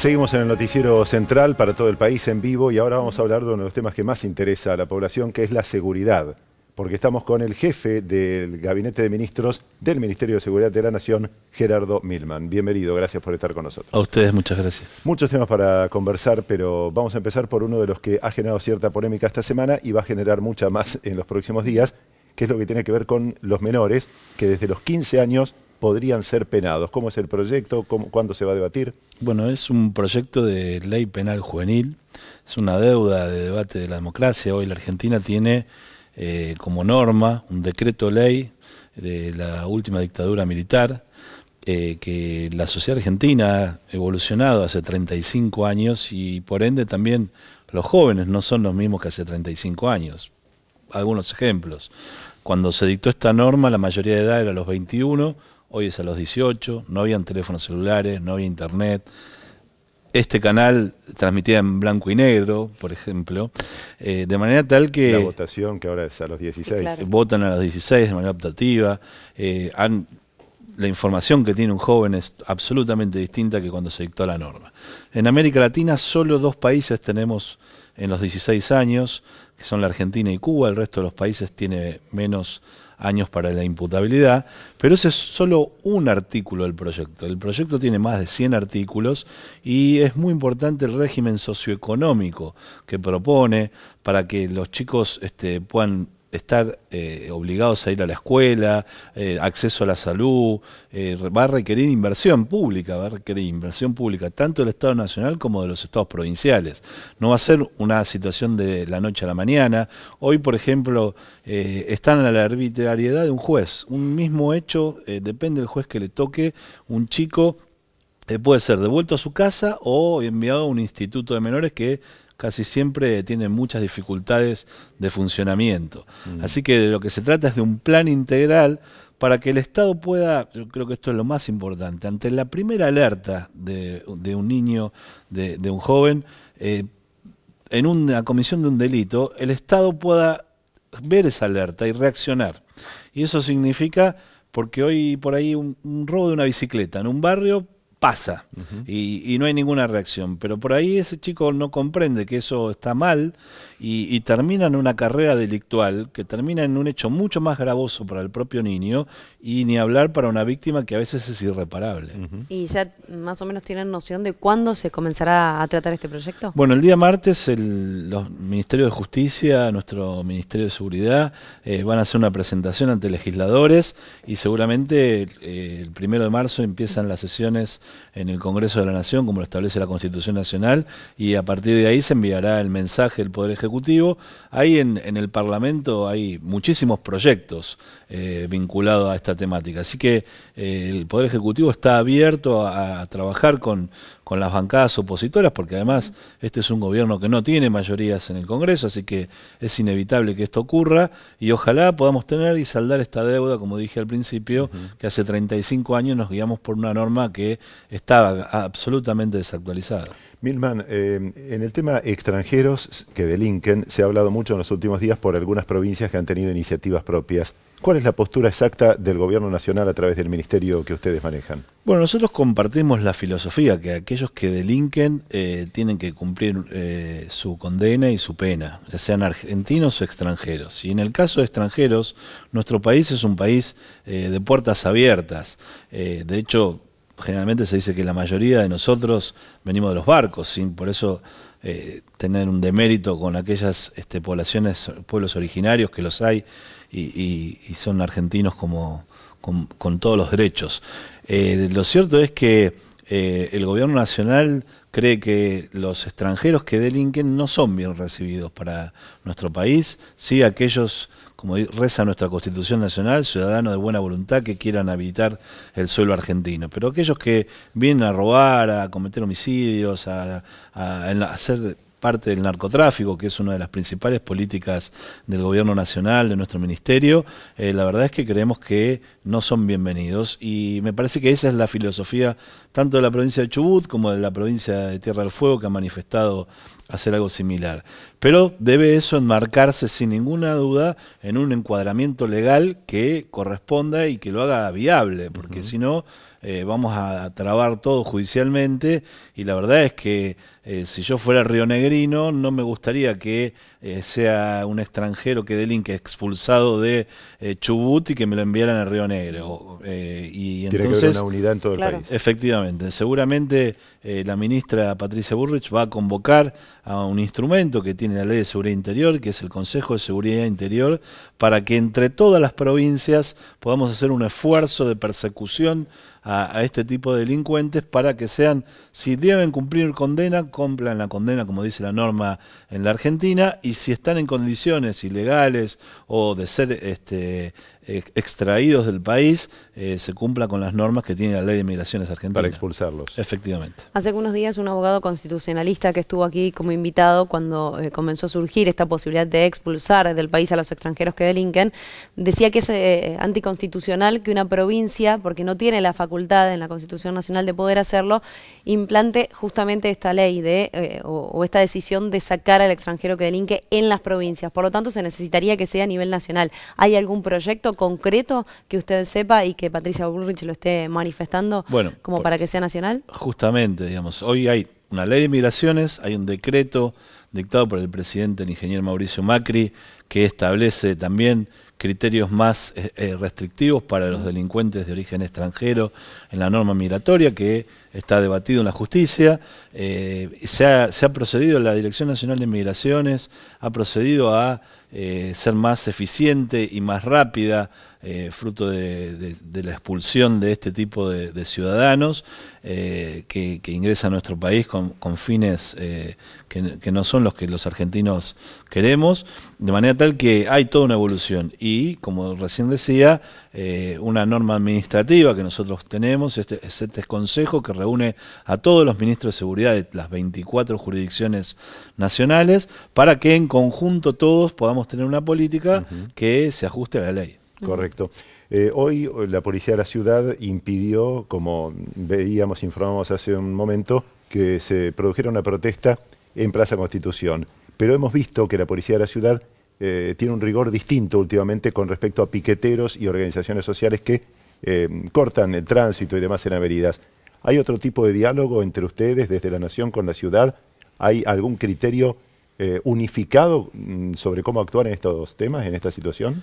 Seguimos en el noticiero central para todo el país en vivo y ahora vamos a hablar de uno de los temas que más interesa a la población, que es la seguridad, porque estamos con el jefe del Gabinete de Ministros del Ministerio de Seguridad de la Nación, Gerardo Milman. Bienvenido, gracias por estar con nosotros. A ustedes, muchas gracias. Muchos temas para conversar, pero vamos a empezar por uno de los que ha generado cierta polémica esta semana y va a generar mucha más en los próximos días, que es lo que tiene que ver con los menores, que desde los 15 años podrían ser penados. ¿Cómo es el proyecto? ¿Cuándo se va a debatir? Bueno, es un proyecto de ley penal juvenil, es una deuda de debate de la democracia. Hoy la Argentina tiene eh, como norma un decreto ley de la última dictadura militar, eh, que la sociedad argentina ha evolucionado hace 35 años y por ende también los jóvenes no son los mismos que hace 35 años. Algunos ejemplos. Cuando se dictó esta norma, la mayoría de edad era los 21, hoy es a los 18, no habían teléfonos celulares, no había internet. Este canal transmitía en blanco y negro, por ejemplo, eh, de manera tal que... La votación que ahora es a los 16. Votan a los 16 de manera optativa. Eh, la información que tiene un joven es absolutamente distinta que cuando se dictó la norma. En América Latina solo dos países tenemos en los 16 años, que son la Argentina y Cuba, el resto de los países tiene menos años para la imputabilidad, pero ese es solo un artículo del proyecto. El proyecto tiene más de 100 artículos y es muy importante el régimen socioeconómico que propone para que los chicos este, puedan estar eh, obligados a ir a la escuela, eh, acceso a la salud, eh, va a requerir inversión pública, va a requerir inversión pública tanto del Estado Nacional como de los Estados provinciales. No va a ser una situación de la noche a la mañana. Hoy, por ejemplo, están a la arbitrariedad de un juez. Un mismo hecho, depende del juez que le toque, un chico puede ser devuelto a su casa o enviado a un instituto de menores que casi siempre tiene muchas dificultades de funcionamiento. Mm. Así que de lo que se trata es de un plan integral para que el Estado pueda, yo creo que esto es lo más importante, ante la primera alerta de, un niño, de, un joven, eh, en una comisión de un delito, el Estado pueda ver esa alerta y reaccionar. Y eso significa, porque hoy por ahí un robo de una bicicleta en un barrio pasa y, no hay ninguna reacción. Pero por ahí ese chico no comprende que eso está mal y, termina en una carrera delictual que termina en un hecho mucho más gravoso para el propio niño y ni hablar para una víctima que a veces es irreparable. ¿Y ya más o menos tienen noción de cuándo se comenzará a tratar este proyecto? Bueno, el día martes los Ministerios de Justicia, nuestro Ministerio de Seguridad eh, van a hacer una presentación ante legisladores y seguramente eh, el primero de marzo empiezan las sesiones en el Congreso de la Nación, como lo establece la Constitución Nacional, y a partir de ahí se enviará el mensaje del Poder Ejecutivo. Ahí en, el Parlamento hay muchísimos proyectos eh, vinculados a esta temática, así que eh, el Poder Ejecutivo está abierto a, trabajar con, las bancadas opositoras, porque además este es un gobierno que no tiene mayorías en el Congreso, así que es inevitable que esto ocurra y ojalá podamos tener y saldar esta deuda, como dije al principio, que hace 35 años nos guiamos por una norma que estaba absolutamente desactualizado. Milman, eh, en el tema extranjeros que delinquen, se ha hablado mucho en los últimos días por algunas provincias que han tenido iniciativas propias. ¿Cuál es la postura exacta del Gobierno Nacional a través del ministerio que ustedes manejan? Bueno, nosotros compartimos la filosofía que aquellos que delinquen eh, tienen que cumplir eh, su condena y su pena, ya sean argentinos o extranjeros. Y en el caso de extranjeros, nuestro país es un país de puertas abiertas. de hecho, generalmente se dice que la mayoría de nosotros venimos de los barcos, por eso eh, tener un demérito con aquellas este, poblaciones, pueblos originarios que los hay y, son argentinos como, con, todos los derechos. Eh, lo cierto es que eh, el gobierno nacional cree que los extranjeros que delinquen no son bien recibidos para nuestro país, sí aquellos como reza nuestra Constitución Nacional, ciudadanos de buena voluntad que quieran habitar el suelo argentino. Pero aquellos que vienen a robar, a cometer homicidios, a, hacer parte del narcotráfico, que es una de las principales políticas del gobierno nacional, de nuestro ministerio, eh, la verdad es que creemos que no son bienvenidos y me parece que esa es la filosofía tanto de la provincia de Chubut como de la provincia de Tierra del Fuego que ha manifestado hacer algo similar. Pero debe eso enmarcarse sin ninguna duda en un encuadramiento legal que corresponda y que lo haga viable, porque si no eh, vamos a trabar todo judicialmente y la verdad es que eh, si yo fuera rionegrino no me gustaría que eh, sea un extranjero que delinque expulsado de Chubut y que me lo enviaran a Río Negro. y, Tiene que haber una unidad en todo el país. Efectivamente, seguramente eh, la ministra Patricia Burrich va a convocar a un instrumento que tiene la Ley de Seguridad Interior, que es el Consejo de Seguridad Interior, para que entre todas las provincias podamos hacer un esfuerzo de persecución a, este tipo de delincuentes para que sean, si deben cumplir condena, cumplan la condena como dice la norma en la Argentina y si están en condiciones ilegales o de ser este, extraídos del país, eh, se cumpla con las normas que tiene la ley de migraciones argentina. Para expulsarlos. Efectivamente. Hace algunos días un abogado constitucionalista que estuvo aquí como invitado cuando eh, comenzó a surgir esta posibilidad de expulsar del país a los extranjeros que delinquen, decía que es eh, anticonstitucional que una provincia, porque no tiene la facultad, en la Constitución Nacional de poder hacerlo, implante justamente esta ley de, eh, o, esta decisión de sacar al extranjero que delinque en las provincias. Por lo tanto, se necesitaría que sea a nivel nacional. ¿Hay algún proyecto concreto que usted sepa y que Patricia Bullrich lo esté manifestando bueno, como para que sea nacional? Justamente, digamos, hoy hay una ley de migraciones, hay un decreto dictado por el presidente, el ingeniero Mauricio Macri, que establece también criterios más eh, eh, restrictivos para los delincuentes de origen extranjero en la norma migratoria que está debatido en la justicia, eh, se, ha, procedido la Dirección Nacional de Inmigraciones ha procedido a eh, ser más eficiente y más rápida, eh, fruto de, la expulsión de este tipo de, ciudadanos que, que ingresa a nuestro país con, fines que, no son los que los argentinos queremos, de manera tal que hay toda una evolución y, como recién decía, una norma administrativa que nosotros tenemos, este, este consejo que reúne a todos los ministros de seguridad de las 24 jurisdicciones nacionales para que en conjunto todos podamos tener una política que se ajuste a la ley. Correcto. Eh, hoy eh, la policía de la ciudad impidió, como veíamos, informamos hace un momento, que se produjera una protesta en Plaza Constitución. Pero hemos visto que la policía de la ciudad eh, tiene un rigor distinto últimamente con respecto a piqueteros y organizaciones sociales que cortan el tránsito y demás en avenidas. ¿Hay otro tipo de diálogo entre ustedes, desde la nación con la ciudad? ¿Hay algún criterio eh, unificado mm, sobre cómo actuar en estos temas, en esta situación?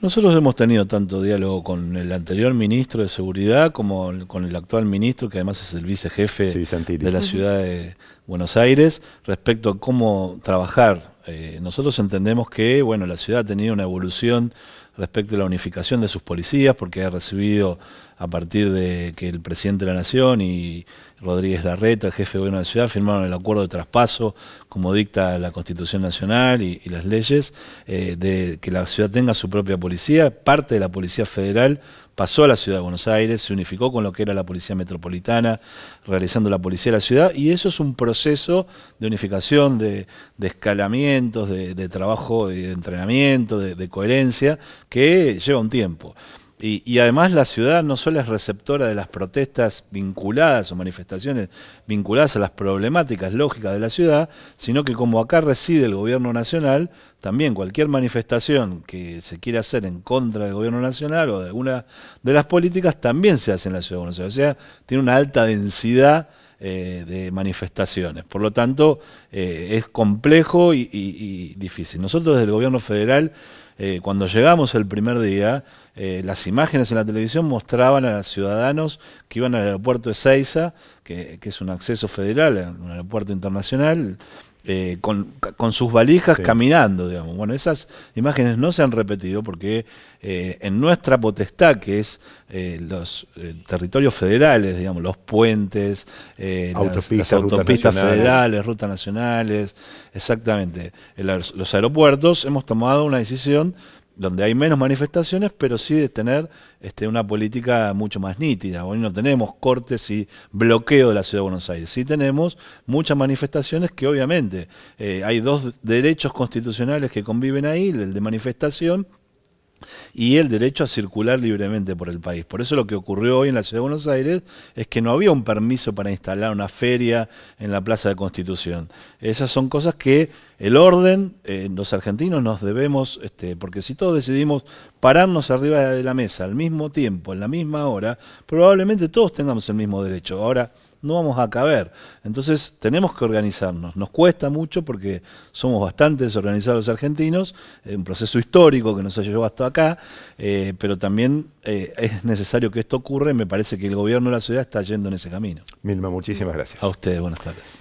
Nosotros hemos tenido tanto diálogo con el anterior ministro de Seguridad como con el actual ministro, que además es el vicejefe de la ciudad de Buenos Aires, respecto a cómo trabajar. Eh, nosotros entendemos que bueno, la ciudad ha tenido una evolución respecto a la unificación de sus policías, porque ha recibido a partir de que el presidente de la Nación y Rodríguez Larreta, el jefe de gobierno de la ciudad, firmaron el acuerdo de traspaso, como dicta la Constitución Nacional y, las leyes, eh, de que la ciudad tenga su propia policía, parte de la Policía Federal pasó a la ciudad de Buenos Aires, se unificó con lo que era la policía metropolitana, realizando la policía de la ciudad, y eso es un proceso de unificación, de, escalamientos, de, trabajo, de entrenamiento, de coherencia, que lleva un tiempo. Y, además la ciudad no solo es receptora de las protestas vinculadas o manifestaciones vinculadas a las problemáticas lógicas de la ciudad, sino que como acá reside el gobierno nacional, también cualquier manifestación que se quiera hacer en contra del gobierno nacional o de alguna de las políticas también se hace en la ciudad de Buenos Aires. O sea, tiene una alta densidad eh, de manifestaciones. Por lo tanto, eh, es complejo y, y difícil. Nosotros desde el gobierno federal eh, cuando llegamos el primer día, eh, las imágenes en la televisión mostraban a los ciudadanos que iban al aeropuerto de Seiza, que, que es un acceso federal, un aeropuerto internacional, eh, con, sus valijas caminando, digamos. Bueno, esas imágenes no se han repetido porque eh, en nuestra potestad, que es eh, los territorios federales, digamos, los puentes, autopistas, las, autopistas federales, rutas nacionales, exactamente, los aeropuertos, hemos tomado una decisión donde hay menos manifestaciones, pero sí de tener este, una política mucho más nítida. Hoy no tenemos cortes y bloqueo de la Ciudad de Buenos Aires, sí tenemos muchas manifestaciones que obviamente eh, hay dos derechos constitucionales que conviven ahí, el de manifestación y el derecho a circular libremente por el país. Por eso lo que ocurrió hoy en la Ciudad de Buenos Aires es que no había un permiso para instalar una feria en la Plaza de Constitución. Esas son cosas que el orden, eh, los argentinos nos debemos, este, porque si todos decidimos pararnos arriba de la mesa al mismo tiempo, en la misma hora, probablemente todos tengamos el mismo derecho. Ahora, no vamos a caber. Entonces tenemos que organizarnos. Nos cuesta mucho porque somos bastante desorganizados los argentinos, eh, un proceso histórico que nos ha llevado hasta acá, eh, pero también eh, es necesario que esto ocurra y me parece que el gobierno de la ciudad está yendo en ese camino. Milma, muchísimas gracias. A ustedes, buenas tardes.